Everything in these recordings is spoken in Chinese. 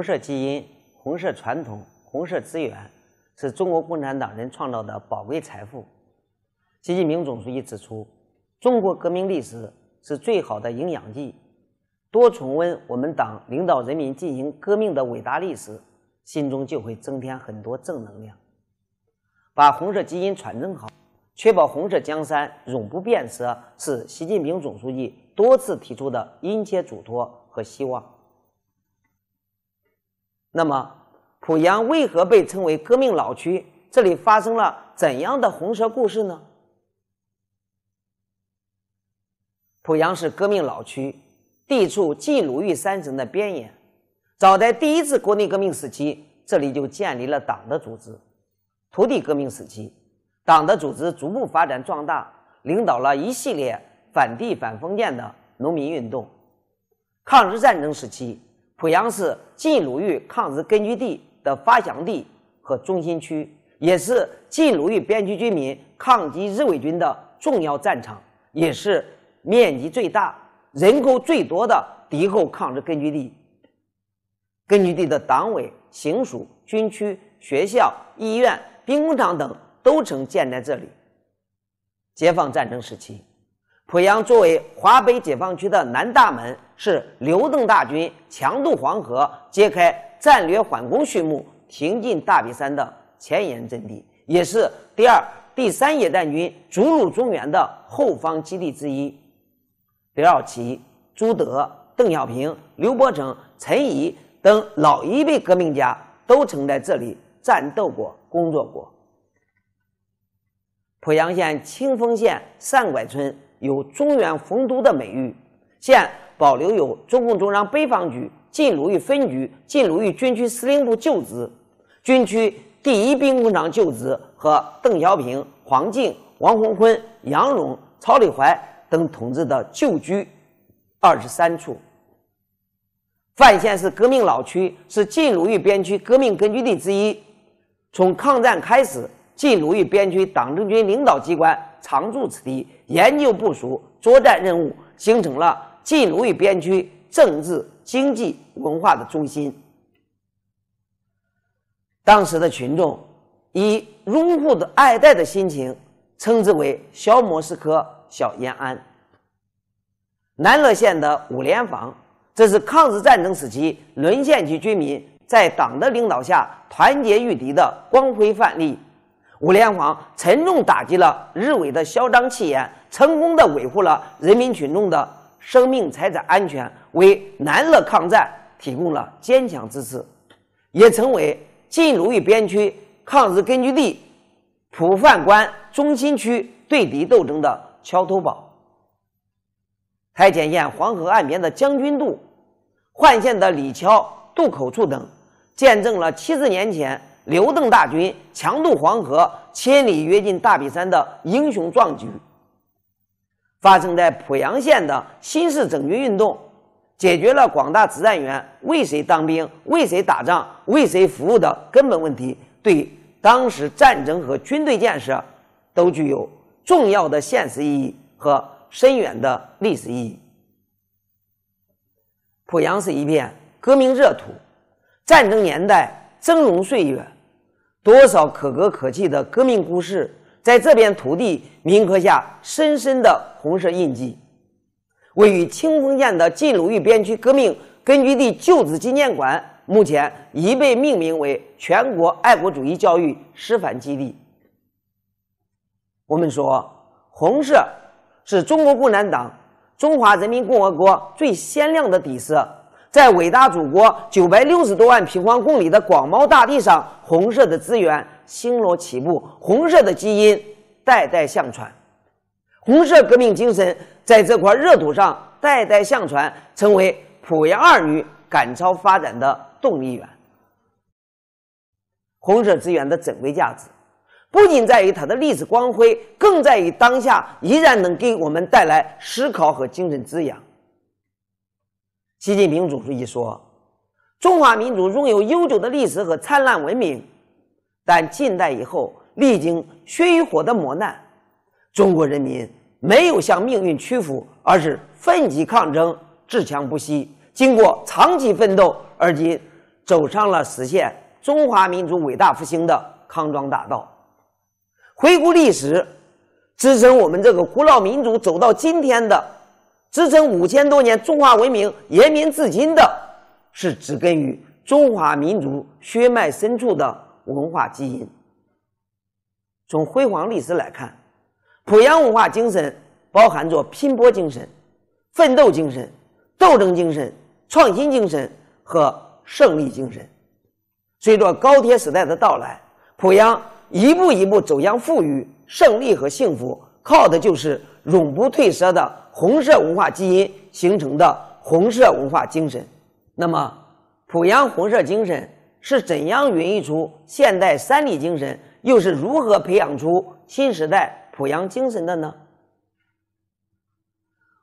红色基因、红色传统、红色资源，是中国共产党人创造的宝贵财富。习近平总书记指出，中国革命历史是最好的营养剂。多重温我们党领导人民进行革命的伟大历史，心中就会增添很多正能量。把红色基因传承好，确保红色江山永不变色，是习近平总书记多次提出的殷切嘱托和希望。那么，濮阳为何被称为革命老区？这里发生了怎样的红色故事呢？濮阳是革命老区，地处晋鲁豫三省的边沿。早在第一次国内革命时期，这里就建立了党的组织。土地革命时期，党的组织逐步发展壮大，领导了一系列反帝反封建的农民运动。抗日战争时期。濮阳市晋鲁豫抗日根据地的发祥地和中心区，也是晋鲁豫边区军民抗击日伪军的重要战场，也是面积最大、人口最多的敌后抗日根据地。根据地的党委、行署、军区、学校、医院、兵工厂等都曾建在这里。解放战争时期，濮阳作为华北解放区的南大门。是刘邓大军强渡黄河、揭开战略反攻序幕、挺进大别山的前沿阵地，也是第二、第三野战军逐鹿中原的后方基地之一。刘少奇、朱德、邓小平、刘伯承、陈毅等老一辈革命家都曾在这里战斗过、工作过。濮阳县清丰县善拐村有“中原洪都”的美誉，现。保留有中共中央北方局晋鲁豫分局、晋鲁豫军区司令部旧址、军区第一兵工厂旧址和邓小平、黄敬、王洪坤、杨荣、曹李怀等同志的旧居二十三处。范县是革命老区，是晋鲁豫边区革命根据地之一。从抗战开始，晋鲁豫边区党政军领导机关常驻此地，研究部署作战任务，形成了。晋鲁豫边区政治经济文化的中心。当时的群众以拥护的爱戴的心情，称之为“小莫斯科”“小延安”。南乐县的五联坊，这是抗日战争时期沦陷区军民在党的领导下团结御敌的光辉范例。五联坊沉重打击了日伪的嚣张气焰，成功的维护了人民群众的。生命财产安全为南乐抗战提供了坚强支持，也成为晋鲁豫边区抗日根据地普范关中心区对敌斗争的桥头堡。台前县黄河岸边的将军渡、换县的李桥渡口处等，见证了七十年前刘邓大军强渡黄河、千里跃进大别山的英雄壮举。发生在濮阳县的新式整军运动，解决了广大指战员为谁当兵、为谁打仗、为谁服务的根本问题，对当时战争和军队建设都具有重要的现实意义和深远的历史意义。濮阳是一片革命热土，战争年代峥嵘岁月，多少可歌可泣的革命故事。在这片土地铭刻下深深的红色印记。位于清丰县的晋鲁豫边区革命根据地旧址纪念馆，目前已被命名为全国爱国主义教育示范基地。我们说，红色是中国共产党、中华人民共和国最鲜亮的底色，在伟大祖国九百六十多万平方公里的广袤大地上，红色的资源。星罗棋布，红色的基因代代相传，红色革命精神在这块热土上代代相传，成为濮阳儿女赶超发展的动力源。红色资源的珍贵价值，不仅在于它的历史光辉，更在于当下依然能给我们带来思考和精神滋养。习近平总书记说：“中华民族拥有悠久的历史和灿烂文明。”但近代以后，历经血与火的磨难，中国人民没有向命运屈服，而是奋起抗争，自强不息。经过长期奋斗，而今走上了实现中华民族伟大复兴的康庄大道。回顾历史，支撑我们这个古老民族走到今天的，支撑五千多年中华文明延绵至今的，是植根于中华民族血脉深处的。文化基因。从辉煌历史来看，濮阳文化精神包含着拼搏精神、奋斗精神、斗争精神、创新精神和胜利精神。随着高铁时代的到来，濮阳一步一步走向富裕、胜利和幸福，靠的就是永不褪色的红色文化基因形成的红色文化精神。那么，濮阳红色精神。是怎样孕育出现代三里精神，又是如何培养出新时代濮阳精神的呢？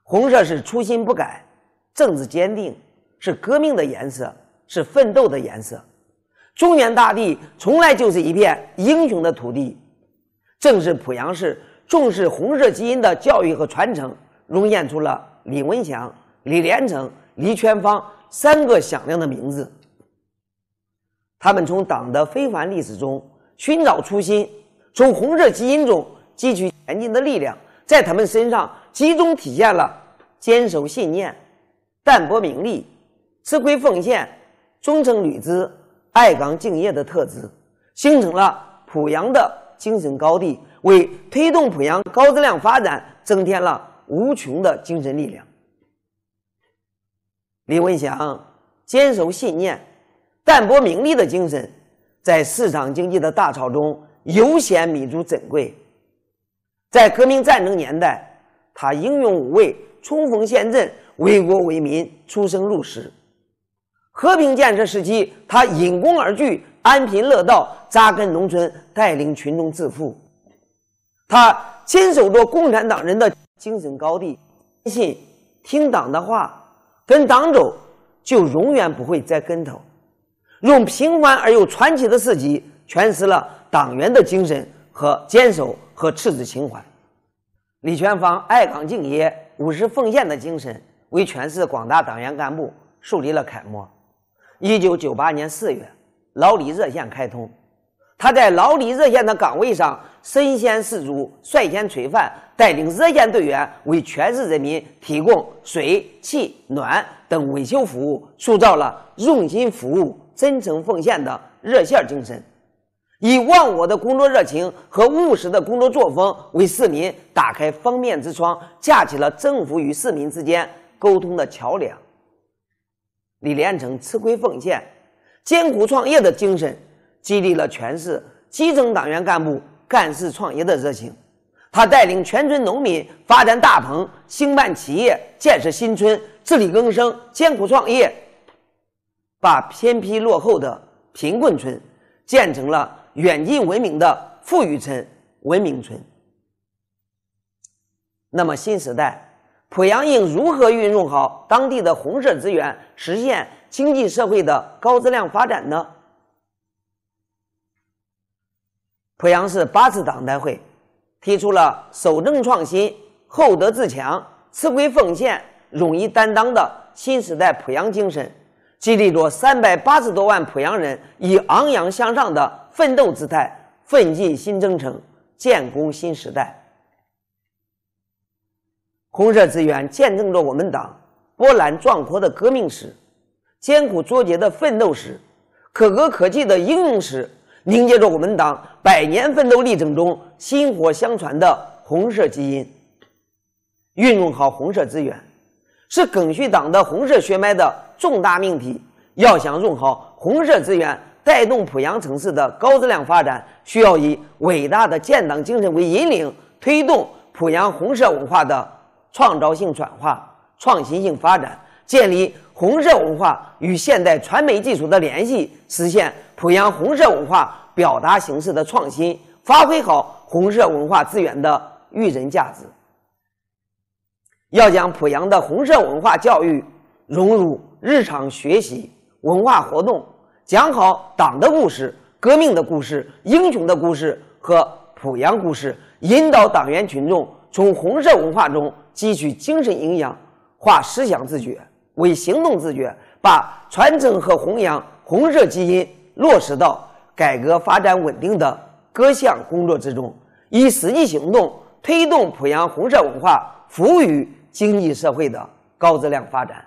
红色是初心不改，政治坚定，是革命的颜色，是奋斗的颜色。中原大地从来就是一片英雄的土地，正是濮阳市重视红色基因的教育和传承，涌现出了李文祥、李连成、黎全芳三个响亮的名字。他们从党的非凡历史中寻找初心，从红色基因中汲取前进的力量，在他们身上集中体现了坚守信念、淡泊名利、吃亏奉献、忠诚履职、爱岗敬业的特质，形成了濮阳的精神高地，为推动濮阳高质量发展增添了无穷的精神力量。李文祥坚守信念。淡泊名利的精神，在市场经济的大潮中尤显弥足珍贵。在革命战争年代，他英勇无畏，冲锋陷阵，为国为民，出生入死；和平建设时期，他因公而居，安贫乐道，扎根农村，带领群众致富。他坚守着共产党人的精神高地，信听党的话，跟党走，就永远不会栽跟头。用平凡而又传奇的事迹诠释了党员的精神和坚守和赤子情怀。李全芳爱岗敬业、无私奉献的精神为全市广大党员干部树立了楷模。一九九八年四月，老李热线开通，他在老李热线的岗位上身先士卒、率先垂范，带领热线队员为全市人民提供水、气、暖等维修服务，塑造了用心服务。真诚奉献的热线精神，以忘我的工作热情和务实的工作作风为市民打开方便之窗，架起了政府与市民之间沟通的桥梁。李连成吃亏奉献、艰苦创业的精神，激励了全市基层党员干部干事创业的热情。他带领全村农民发展大棚、兴办企业、建设新村，自力更生、艰苦创业。把偏僻落后的贫困村建成了远近闻名的富裕村、文明村。那么新时代，濮阳应如何运用好当地的红色资源，实现经济社会的高质量发展呢？濮阳市八次党代会提出了“守正创新、厚德自强、吃亏奉献、勇于担当”的新时代濮阳精神。激励着三百八十多万濮阳人以昂扬向上的奋斗姿态，奋进新征程，建功新时代。红色资源见证着我们党波澜壮阔的革命史、艰苦卓绝的奋斗史、可歌可泣的英雄史，凝结着我们党百年奋斗历程中薪火相传的红色基因。运用好红色资源，是赓续党的红色血脉的。重大命题，要想用好红色资源，带动濮阳城市的高质量发展，需要以伟大的建党精神为引领，推动濮阳红色文化的创造性转化、创新性发展，建立红色文化与现代传媒技术的联系，实现濮阳红色文化表达形式的创新，发挥好红色文化资源的育人价值。要将濮阳的红色文化教育融入。日常学习、文化活动，讲好党的故事、革命的故事、英雄的故事和濮阳故事，引导党员群众从红色文化中汲取精神营养，化思想自觉为行动自觉，把传承和弘扬红色基因落实到改革发展稳定的各项工作之中，以实际行动推动濮阳红色文化服务于经济社会的高质量发展。